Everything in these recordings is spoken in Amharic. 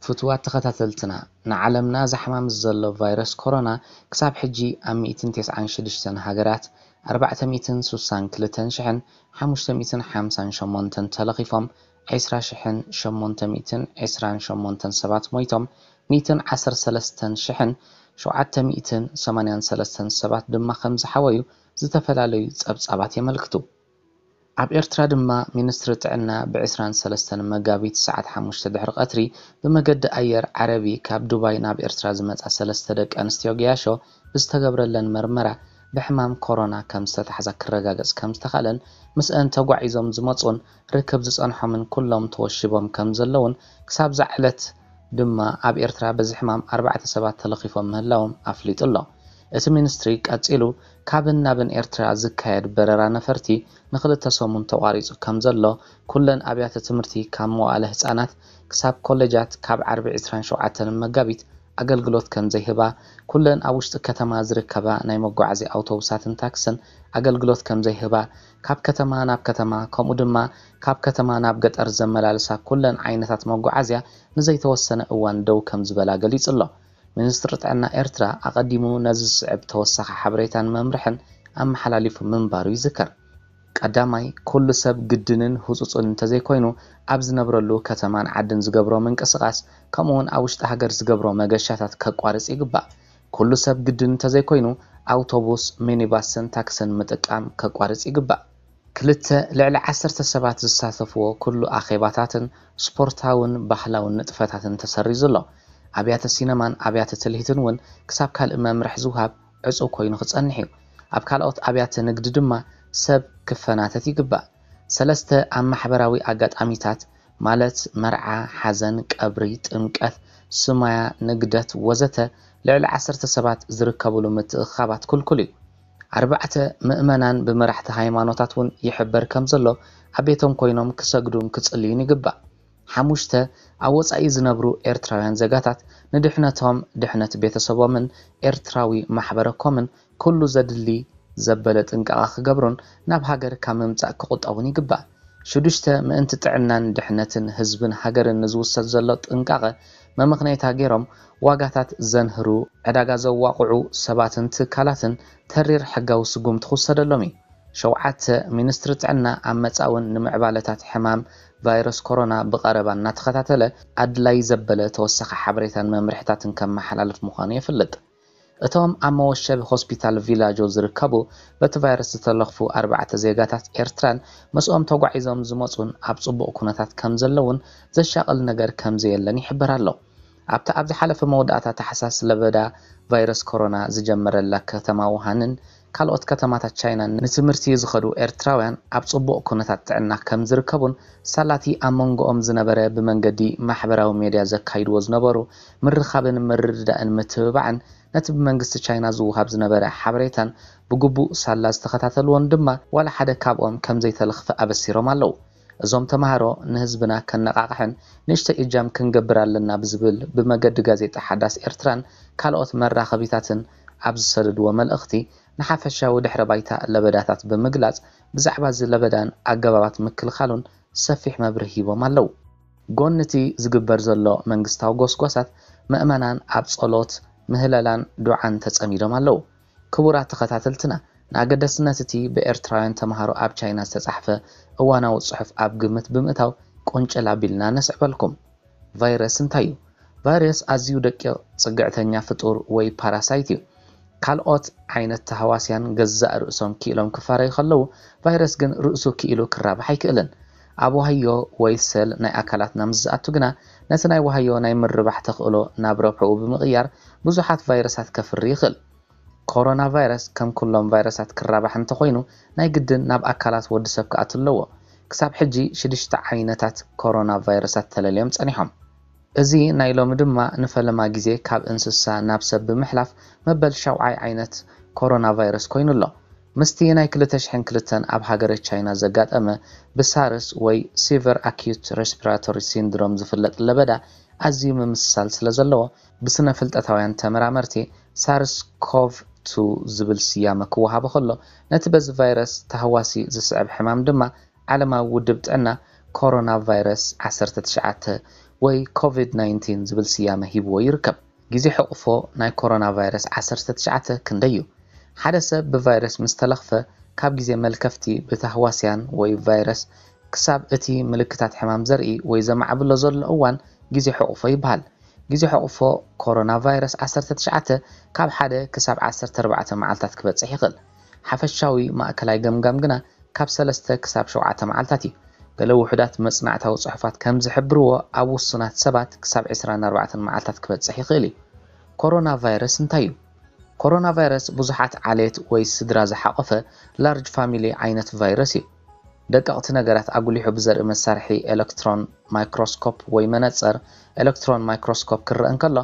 فتوات تخطاتلتنا نعلمنا زحمام الزلو فيروس كورونا كساب حجي ام ميتن تسعان شدشتن هاقرات اربعة ميتن سوسان كلتن شحن حموشت ميتن حمسان شمونتن تلغيفم عسرا شحن شمونت ميتن عسران شمونتن سبات ميتم ميتن عسر سلستن شحن شعات ميتن سمانيان سلستن سبات دم خمز حوايو زتفلالو يتسابت سابات يملكتو ኣብ ኤርትራ ድማ ሚኒስትሪ ጥዕና ብ23 መጋቢት ሰዓት 5 ድሕሪ ቀትሪ ብመገዲ ኣየር ዓረቢ ካብ ዱባይ ናብ ኤርትራ ዝመፃ ሰለስተ ደቂ ኣንስትዮ ግያሾ ብዝተገብረለን መርመራ ብሕማም ኮሮና ከም ዝተታሕዛ ክረጋገፅ ከም ዝተኻእለን ምስአን ተጓዒዞም ዝመፁን ርክብ ዝፀንሖምን ኩሎም ተወሺቦም ከም ዘለውን ክሳብ ዛዕለት ድማ ኣብ ኤርትራ በዚ ሕማም ኣርባዕተ ሰባት ተለኺፎም ምህላዎም ኣፍሊጡ ኣሎ እቲ ሚኒስትሪ ቀፂሉ ካብን ናብን ኤርትራ ዝካየድ በረራ ነፈርቲ ንክልተ ሰሙን ተቋሪፁ ከም ዘሎ ኩለን ኣብያተ ትምህርቲ ካብ መዋእለ ህፃናት ክሳብ ኮሌጃት ካብ ዓርቢ 27 መጋቢት ኣገልግሎት ከም ዘይህባ ኩለን ኣብ ውሽጢ ከተማ ዝርከባ ናይ መጓዓዚ ኣውቶቡሳትን ታክስን ኣገልግሎት ከም ዘይህባ ካብ ከተማ ናብ ከተማ ከምኡ ድማ ካብ ከተማ ናብ ገጠር ዘመላልሳ ኩለን ዓይነታት መጓዓዝያ ንዘይተወሰነ እዋን ደው ከም ዝበላ ገሊጹ ኣሎ ሚኒስትሪ ጥዕና ኤርትራ ኣቐዲሙ ነዚ ዝስዕብ ተወሳኺ ሓበሬታን መምርሕን ኣመሓላሊፉ ምንባሩ ይዝከር ቀዳማይ ኩሉ ሰብ ግድንን ህፁፅን እንተዘይኮይኑ ኣብ ዝነብረሉ ከተማን ዓድን ዝገብሮ ምንቅስቓስ ከምኡውን ኣብ ውሽጢ ሃገር ዝገብሮ መገሻታት ከቋርፅ ይግባእ ኩሉ ሰብ ግድን እንተዘይኮይኑ ኣውቶቡስ ሚኒባስን ታክስን ምጥቃም ከቋርፅ ይግባእ ክልተ ልዕሊ ዓሰርተ ሰባት ዝሳተፍዎ ኩሉ ኣኼባታትን ስፖርታውን ባህላውን ንጥፈታትን ተሰሪዙ ኣሎ ኣብያተ ሲነማን ኣብያተ ትልሂትን እውን ክሳብ ካልእ መምርሕ ዝውሃብ ዕፁ ኮይኑ ክፀንሕ እዩ ኣብ ካልኦት ኣብያተ ንግዲ ድማ ሰብ ክፈናተት ይግባእ ሰለስተ ኣብ ማሕበራዊ ኣጋጣሚታት ማለት መርዓ ሓዘን ቀብሪ ጥምቀት ስማያ ንግደት ወዘተ ልዕሊ ዓሰርተ ሰባት ዝርከብሉ ምትእኻባት ክልኩል እዩ ኣርባዕተ ምእመናን ብመራሕቲ ሃይማኖታት እውን ይሕበር ከም ዘሎ ኣብ ቤቶም ኮይኖም ክሰግዱን ክጽልዩን ይግባእ ሓሙሽተ ኣብ ወፃኢ ዝነብሩ ኤርትራውያን ዜጋታት ንድሕነቶም ድሕነት ቤተሰቦምን ኤርትራዊ ማሕበረኮምን ኩሉ ዘድሊ ዘበለ ጥንቃቐ ክገብሩን ናብ ሃገር ካብ ምምፃእ ክቁጠቡን ይግባእ። ሽዱሽተ ምእንቲ ጥዕናን ድሕነትን ህዝብን ሃገርን ንዝውሰድ ዘሎ ጥንቃቐ መምኽንያታ ገይሮም ዋጋታት ዘንህሩ ዕዳጋ ዘዋቑዑ ሰባትን ትካላትን ተሪር ሕጋዊ ስጉምቲ ክውሰደሎም እዩ። ሸውዓተ ሚኒስትሪ ጥዕና ኣብ መፃውን ንምዕባለታት ሕማም ቫይረስ ኮሮና ብቐረባ እናተኸታተለ ኣድላይ ዘበለ ተወሳኺ ሓበሬታን መምርሕታትን ከመሓላልፍ ምዃኑ የፍልጥ እቶም ኣብ መወሸቢ ሆስፒታል ቪላጆ ዝርከቡ በቲ ቫይረስ ዝተለኽፉ ኣርባዕተ ዜጋታት ኤርትራን ምስኦም ተጓዒዞም ዝመፁን ኣብ ፅቡቅ ኩነታት ከም ዘለውን ዘሻቕል ነገር ከምዘየለን ይሕበር ኣሎ ኣብቲ ኣብዝሓለፈ መወዳእታ ተሓሳስ ለበዳ ቫይረስ ኮሮና ዝጀመረላ ከተማ ውሃንን ካልኦት ከተማታት ቻይና ንትምህርቲ ዝኸዱ ኤርትራውያን ኣብ ፅቡቅ ኩነታት ጥዕና ከም ዝርከቡን ሳላቲ ኣብ መንጎኦም ዝነበረ ብመንገዲ ማሕበራዊ ሜድያ ዘካይድዎ ዝነበሩ ምርኻብን ምርድዳእን ምትብባዕን ነቲ ብመንግስቲ ቻይና ዝውሃብ ዝነበረ ሓበሬታን ብግቡእ ሳላ ዝተኸታተልዎን ድማ ዋላ ሓደ ካብኦም ከም ዘይተለኽፈ ኣበሲሮም ኣለው እዞም ተምሃሮ ንህዝብና ከነቓቕሕን ንእሽተ እጃም ክንገብር ኣለና ብዝብል ብመገዲ ጋዜጣ ሓዳስ ኤርትራን ካልኦት መራኸቢታትን ኣብ ዝሰደድዎ መልእኽቲ ንሓፈሻዊ ድሕረ ባይታ ለበዳታት ብምግላጽ ብዛዕባ እዚ ለበዳን ኣገባባት ምክልኻሉን ሰፊሕ መብሪ ሂቦም ኣለው ጎኒ እቲ ዝግበር ዘሎ መንግስታዊ ጎስጓሳት ምእመናን ኣብ ጸሎት ምህለላን ዱዓን ተጸሚዶም ኣለው ክቡራት ተኸታተልትና ንኣገዳስነት እቲ ብኤርትራውያን ተምሃሮ ኣብ ቻይና ዝተጻሕፈ እዋናዊ ጽሑፍ ኣብ ግምት ብምእታው ቆንጨላ ቢልና ነስዕበልኩም ቫይረስ እንታይ እዩ ቫይረስ ኣዝዩ ደቂቕ ጽግዕተኛ ፍጡር ወይ ፓራሳይት እዩ ካልኦት ዓይነት ተሃዋስያን ገዛእ ርእሶም ክኢሎም ክፋረዩ ከለዉ ቫይረስ ግን ርእሱ ክኢሉ ክራብሕ ኣይክእልን ኣብ ወሃዮ ወይ ሰል ናይ ኣካላትና ምስ ዝኣቱ ግና ነቲ ናይ ወሃዮ ናይ ምርባሕ ተኽእሎ ናብ ረብሕኡ ብምቕያር ብዙሓት ቫይረሳት ከፍሪ ይኽእል ኮሮና ቫይረስ ከም ኩሎም ቫይረሳት ክራባሕ እንተኮይኑ ናይ ግድን ናብ ኣካላት ወዲ ሰብ ክኣት ኣለዎ ክሳብ ሕጂ 6ዱሽተ ዓይነታት ኮሮና ቫይረሳት ተለልዮም ፀኒሖም እዚ ናይ ሎሚ ድማ ንፈለማ ግዜ ካብ እንስሳ ናብ ሰብ ብምሕላፍ መበል 7 ዓይነት ኮሮና ቫይረስ ኮይኑ ኣሎ ምስቲ ናይ 2002 ኣብ ሃገረ ቻይና ዘጋጠመ ብሳርስ ወይ ሲቨር ኣኪት ሬስፒራቶሪ ሲንድሮም ዝፍለጥ ለበዳ ኣዝዩ ምምሳል ስለ ዘለዎ ብስነ ፍልጠታውያን ተመራመርቲ ሳርስ ኮቭ 2 ዝብል ስያመ ክወሃቦ ከሎ ነቲ በዚ ቫይረስ ተሃዋሲ ዝስዕብ ሕማም ድማ ዓለማዊ ውድብ ጥዕና ኮሮና ቫይረስ 19 وي كوفيد 19 زبل سيامة هيبو يركب جزي حقفو ناي كورونا فيروس عسر ستشعة كنديو حدث بفيروس مستلخفة كاب جزي ملكفتي بتهواسيان وي فيروس كساب اتي ملكتات حمام زرعي وي زمع بلزول الأوان جزي حقفو يبهل جزي حقفو كورونا فيروس عسر ستشعة كاب حدا كساب عسر تربعة معالتات كبت صحيقل حفشاوي ما أكلاي قمقام جم جنا كاب سلستة كساب شوعة معالتاتي ገለ ውሕዳት መፅናዕታዊ ፅሑፋት ከም ዝሕብርዎ ኣብ ውሱናት ሰባት ክሳብ 24 መዓልታት ክበፅሕ ይኽእል እዩ ኮሮና ቫይረስ እንታይ እዩ ኮሮና ቫይረስ ብዙሓት ዓሌት ወይ ስድራ ዝሓቐፈ ላርጅ ፋሚሊ ዓይነት ቫይረስ እዩ ደቀቕቲ ነገራት ኣጉሊሑ ብዘርኢ መሳርሒ ኤሌክትሮን ማይክሮስኮፕ ወይ መነፀር ኤሌክትሮን ማይክሮስኮፕ ክረአ ንከሎ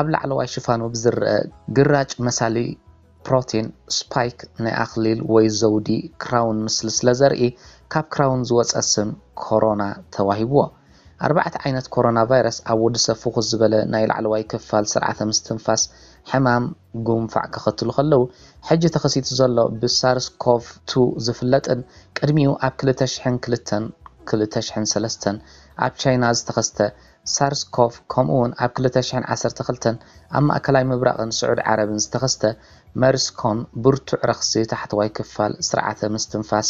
ኣብ ላዕለዋይ ሽፋኑ ብዝረአ ግራጭ መሳሊ ፕሮቲን ስፓይክ ናይ ኣኽሊል ወይ ዘውዲ ክራውን ምስሊ ስለ ዘርኢ ካብ ክራውን ዝወፀ ስም ኮሮና ተዋሂብዎ ኣርባዕተ ዓይነት ኮሮና ቫይረስ ኣብ ወዲ ሰብ ፍኹስ ዝበለ ናይ ላዕለዋይ ክፋል ስርዓተ ምስትንፋስ ሕማም ጉንፋዕ ከኸትሉ ከለዉ ሕጂ ተኸሲቱ ዘሎ ብሳርስ ኮቭ 2 ዝፍለጥን ቅድሚኡ ኣብ 2002 2003 ኣብ ቻይና ዝተኸስተ ሳርስኮቭ ኮቭ ከምኡውን ኣብ 2012 ኣብ ማእከላይ ምብራቕን ስዑድ ዓረብን ዝተኸስተ መርስኮን ብርቱዕ ረኽሲ ታሕተዋይ ክፋል ስርዓተ ምስትንፋስ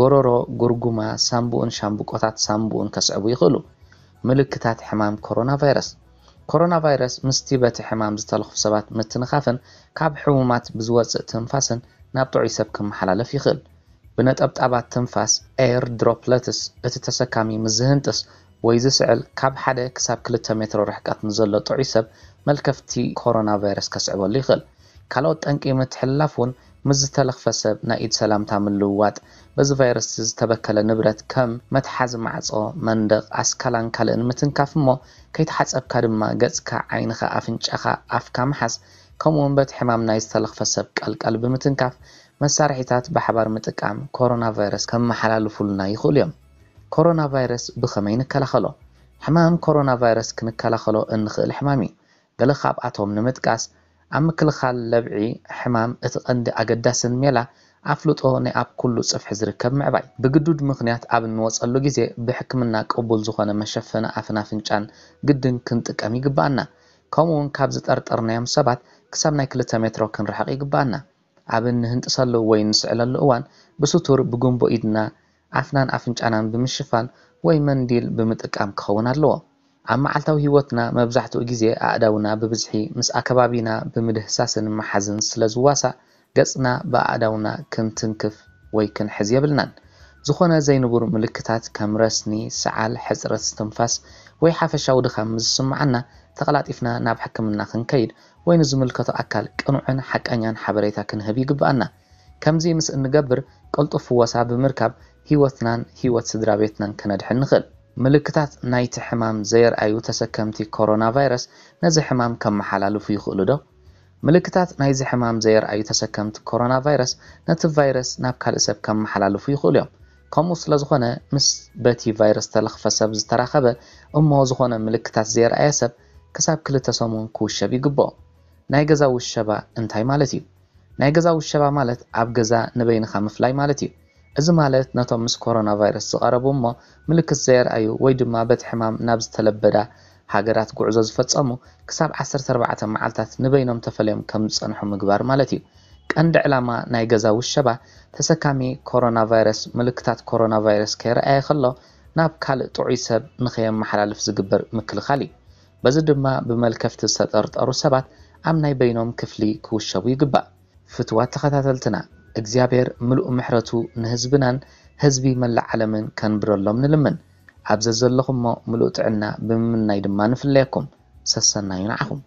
ጎረሮ ጉርጉማ ሳምቡኡን ሻምብቆታት ሳምቡኡን ከስዕቡ ይኽእሉ ምልክታት ሕማም ኮሮና ቫይረስ ኮሮና ቫይረስ ምስቲ በቲ ሕማም ዝተለኽፉ ሰባት ምትንኻፍን ካብ ሕሙማት ብዝወፅእ ትንፋስን ናብ ጥዑይ ሰብ ክመሓላለፍ ይኽእል ብነጠብጣባት ትንፋስ ኤር ድሮፕለትስ እቲ ተሰካሚ ምዝህንጥስ ወይ ዝስዕል ካብ ሓደ ክሳብ 2 ሜትሮ ርሕቀት ንዘሎ ጥዑይ ሰብ መልከፍቲ ኮሮና ቫይረስ ከስዕበሉ ይኽእል ካልኦት ጠንቂ ምትሕልላፍ እውን ምስ ዝተለኽፈ ሰብ ናይ ኢድ ሰላምታ ምልውዋጥ በዚ ቫይረስ ዝተበከለ ንብረት ከም መትሓዚ ማዕፆ መንደቕ ኣስካላን ካልእን ምትንካፍ እሞ ከይተሓፀብካ ድማ ገጽካ ዓይንኻ ኣፍንጫኻ ኣፍካ ምሓስ ከምኡውን በቲ ሕማም ናይ ዝተለኽፈ ሰብ ቀልቀል ብምትንካፍ መሳርሒታት ብሓባር ምጥቃም ኮሮና ቫይረስ ከም ከመሓላልፉልና ይኽእሉ እዮም ኮሮና ቫይረስ ብኸመይ ንከላኸሎ ሕማም ኮሮና ቫይረስ ክንከላኸሎ እንኽእል ሕማም እዩ ገለ ካብኣቶም ንምጥቃስ ኣብ ምክልኻል ለብዒ ሕማም እቲ ቐንዲ ኣገዳስን ሜላ ኣፍልጦ ናይ ኣብ ኩሉ ፅፍሒ ዝርከብ ምዕባይ ብግዱድ ምኽንያት ኣብ እንወፀሉ ግዜ ብሕክምና ቅቡል ዝኾነ መሸፈነ ኣፍን ኣፍንጫን ግድን ክንጥቀም ይግባአና ከምኡ ውን ካብ ዝጠርጠርናዮም ሰባት ክሳብ ናይ 2ልተ ሜትሮ ክንርሕቕ ይግባአና ኣብ ንህንጥሰሉ ወይ ንስዕለሉ እዋን ብስቱር ብጉንቦ ኢድና ኣፍናን ኣፍንጫናን ብምሽፋን ወይ መንዲል ብምጥቃም ክኸውን ኣለዎ። ኣብ መዓልታዊ ህይወትና መብዛሕትኡ ግዜ ኣእዳውና ብብዝሒ ምስ ኣከባቢና ብምድህሳስን መሓዝን ስለ ዝዋሳእ ገጽና ብኣእዳውና ክንትንክፍ ወይ ክንሕዝ የብልናን። ዝኾነ ዘይንቡር ምልክታት ከም ረስኒ፣ ሰዓል፣ ሕፅረት ዝትንፋስ ወይ ሓፈሻዊ ድኻም ምስ ዝስምዓና ተቐላጢፍና ናብ ሕክምና ክንከይድ ወይ ንዝምልከቶ ኣካል ቅኑዕን ሓቀኛን ሓበሬታ ክንህብ ይግብኣና ከምዚ ምስ እንገብር ቅልጡፍ ወሳ ብምርካብ ህይወትናን ህይወት ስድራ ቤትናን ክነድሕን ንኽእል ምልክታት ናይቲ ሕማም ዘየርኣዩ ተሰከምቲ ኮሮና ቫይረስ ነዚ ሕማም ከመሓላልፉ ይኽእሉ ዶ? ምልክታት ናይዚ ሕማም ዘየርኣዩ ተሰከምቲ ኮሮና ቫይረስ ነቲ ቫይረስ ናብ ካልእ ሰብ ከመሓላልፉ ይኽእሉ እዮም ከምኡ ስለ ዝኾነ ምስ በቲ ቫይረስ ተለኽፈ ሰብ ዝተራኸበ እሞ ዝኾነ ምልክታት ዘየርኣየ ሰብ ክሳብ ክልተ ሰሙን ክውሸብ ይግብኦ ናይ ገዛ ውሸባ እንታይ ማለት እዩ ናይ ገዛ ውሸባ ማለት ኣብ ገዛ ንበይንኻ ምፍላይ ማለት እዩ እዚ ማለት ነቶም ምስ ኮሮና ቫይረስ ዝቐረቡ እሞ ምልክት ዘየርኣዩ ወይ ድማ በቲ ሕማም ናብ ዝተለበዳ ሃገራት ጉዕዞ ዝፈጸሙ ክሳብ 14 መዓልታት ንበይኖም ተፈልዮም ከም ዝጸንሑ ምግባር ማለት እዩ ቀንዲ ዕላማ ናይ ገዛ ውሸባ ተሰካሚ ኮሮና ቫይረስ ምልክታት ኮሮና ቫይረስ ከይረአየ ከሎ ናብ ካልእ ጥዑይ ሰብ ንኸየመሓላልፍ ዝግበር ምክልኻል እዩ በዚ ድማ ብመልከፍቲ ዝተጠርጠሩ ሰባት ኣብ ናይ በይኖም ክፍሊ ክውሸቡ ይግባእ ፍትዋት ተኸታተልትና እግዚኣብሔር ምሉእ ምሕረቱ ንህዝብናን ህዝቢ መላእ ዓለምን ከንብረሎም ንልምን ኣብ ዘዘለኹሞ ምሉእ ጥዕና ብምምናይ ድማ ንፍለየኩም ሰሰናዩ ንዓኹም